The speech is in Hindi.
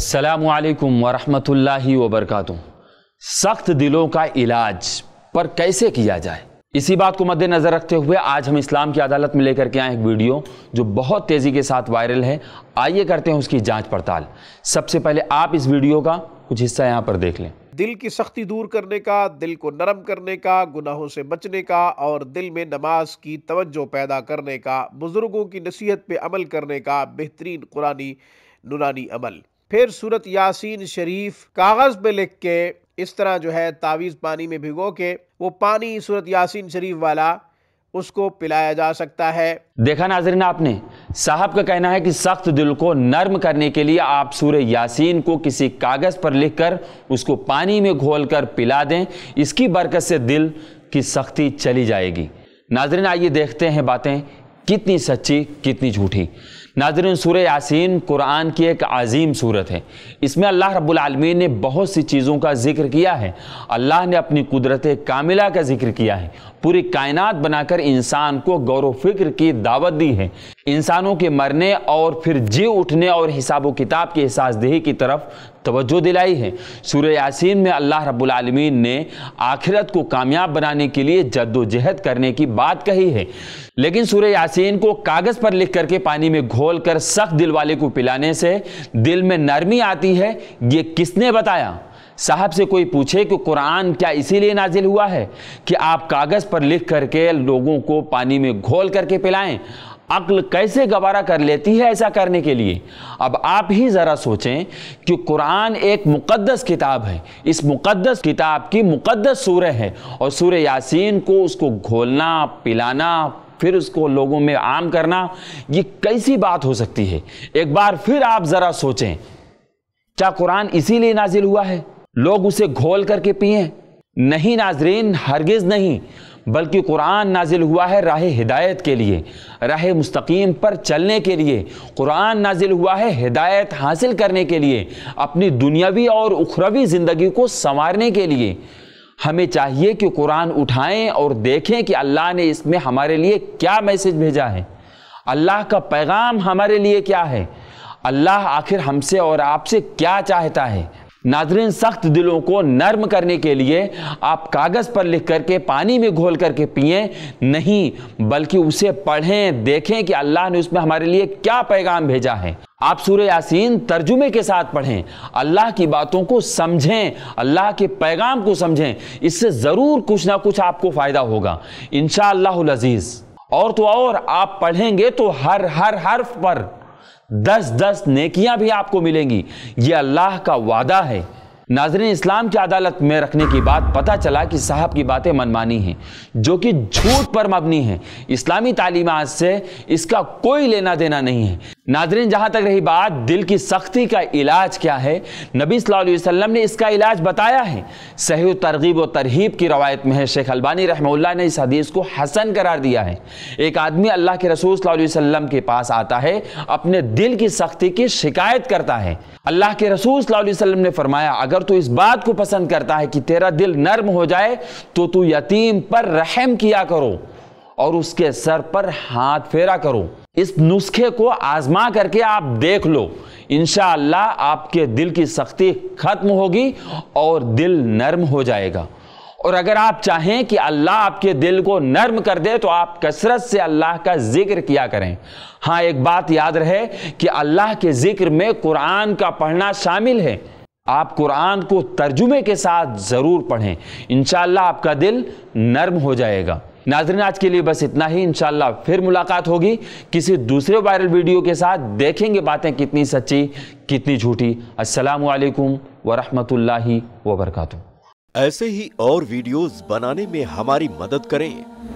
असलकम वरहमतुल्लाहि वबरकatuh सख्त दिलों का इलाज पर कैसे किया जाए इसी बात को मद्देनज़र रखते हुए आज हम इस्लाम की अदालत में लेकर के आए एक वीडियो जो बहुत तेज़ी के साथ वायरल है आइए करते हैं उसकी जांच पड़ताल सबसे पहले आप इस वीडियो का कुछ हिस्सा यहाँ पर देख लें दिल की सख्ती दूर करने का दिल को नरम करने का गुनाहों से बचने का और दिल में नमाज की तवज्जो पैदा करने का बुज़ुर्गों की नसीहत पर अमल करने का बेहतरीन कुरानी नुरानी अमल फिर सूरत यासीन शरीफ कागज़ पे लिख के इस तरह जो है तावीज़ पानी में भिगो के वो पानी सूरत यासीन शरीफ वाला उसको पिलाया जा सकता है देखा नाजरीन आपने साहब का कहना है कि सख्त दिल को नर्म करने के लिए आप सूर्य यासीन को किसी कागज़ पर लिखकर उसको पानी में घोलकर पिला दें इसकी बरकत से दिल की सख्ती चली जाएगी नाजरीन आइए देखते हैं बातें कितनी सच्ची कितनी झूठी नाजरन सूर यासिन कुरान की एक अजीम सूरत है इसमें अल्लाह रब्लमीन ने बहुत सी चीज़ों का जिक्र किया है अल्लाह ने अपनी कुदरत कामिला का जिक्र किया है पूरी कायनात बनाकर इंसान को गौर फिक्र की दावत दी है इंसानों के मरने और फिर जी उठने और हिसाब किताब के एहसास की तरफ तोज्जो दिलाई है सूर्य यासिन में अल्लाह रब्लम ने आखिरत को कामयाब बनाने के लिए जद्दोजहद करने की बात कही है लेकिन सूर्य यासिन को कागज़ पर लिख करके पानी में घोल कर सख्त दिल वाले को पिलाने से दिल में नरमी आती है ये किसने बताया साहब से कोई पूछे कि कुरान क्या इसीलिए नाजिल हुआ है कि आप कागज़ पर लिख करके लोगों को पानी में घोल करके पिलाएं अक्ल कैसे गवारा कर लेती है ऐसा करने के लिए अब आप ही ज़रा सोचें कि कुरान एक मुकद्दस किताब है इस मुकद्दस किताब की मुकद्दस सूर्य है और सूर्य यासीन को उसको घोलना पिलाना फिर उसको लोगों में आम करना ये कैसी बात हो सकती है एक बार फिर आप ज़रा सोचें क्या कुरान इसीलिए नाजिल हुआ है लोग उसे घोल करके पिए नहीं नाजरीन हरगिज़ नहीं बल्कि कुरान नाजिल हुआ है राह हिदायत के लिए राह मुस्तकीम पर चलने के लिए कुरान नाजिल हुआ है हिदायत हासिल करने के लिए अपनी दुनियावी और उखरवी ज़िंदगी को संवारने के लिए हमें चाहिए कि कुरान उठाएं और देखें कि अल्लाह ने इसमें हमारे लिए क्या मैसेज भेजा है अल्लाह का पैगाम हमारे लिए क्या है अल्लाह आखिर हमसे और आपसे क्या चाहता है नाजरीन सख्त दिलों को नर्म करने के लिए आप कागज़ पर लिख करके पानी में घोल करके पिए नहीं बल्कि उसे पढ़ें देखें कि अल्लाह ने उसमें हमारे लिए क्या पैगाम भेजा है आप सूर्य यासीन तर्जुमे के साथ पढ़ें अल्लाह की बातों को समझें अल्लाह के पैगाम को समझें इससे ज़रूर कुछ ना कुछ आपको फ़ायदा होगा इन शजीज और तो और आप पढ़ेंगे तो हर हर हर्फ पर दस दस नेकियां भी आपको मिलेंगी ये अल्लाह का वादा है नाजरन इस्लाम की अदालत में रखने की बात पता चला कि साहब की बातें मनमानी हैं जो कि झूठ पर मबनी हैं इस्लामी तालीमत से इसका कोई लेना देना नहीं है नाजरीन जहां तक रही बात दिल की सख्ती का इलाज क्या है नबी सल्लल्लाहु अलैहि वसल्लम ने इसका इलाज बताया है सही तरगीब व तरहीब की रवायत में है शेख अलबानी रहमुल्ला ने इस हदीस को हसन करार दिया है एक आदमी अल्लाह के रसूल सल्लल्लाहु अलैहि वसल्लम के पास आता है अपने दिल की सख्ती की शिकायत करता है अल्लाह के रसूल सल्लल्लाहु अलैहि वसल्लम ने फरमाया अगर तू इस बात को पसंद करता है कि तेरा दिल नर्म हो जाए तो तू यतीम पर रहम किया करो और उसके सर पर हाथ फेरा करो इस नुस्खे को आजमा करके आप देख लो इनशाला आपके दिल की सख्ती खत्म होगी और दिल नर्म हो जाएगा और अगर आप चाहें कि अल्लाह आपके दिल को नर्म कर दे तो आप कसरत से अल्लाह का जिक्र किया करें हाँ एक बात याद रहे कि अल्लाह के जिक्र में कुरान का पढ़ना शामिल है आप कुरान को तर्जुमे के साथ ज़रूर पढ़ें इन आपका दिल नर्म हो जाएगा नाजरीन आज के लिए बस इतना ही इनशाला फिर मुलाकात होगी किसी दूसरे वायरल वीडियो के साथ देखेंगे बातें कितनी सच्ची कितनी झूठी असलकम वरहमल वरकू ऐसे ही और वीडियोस बनाने में हमारी मदद करें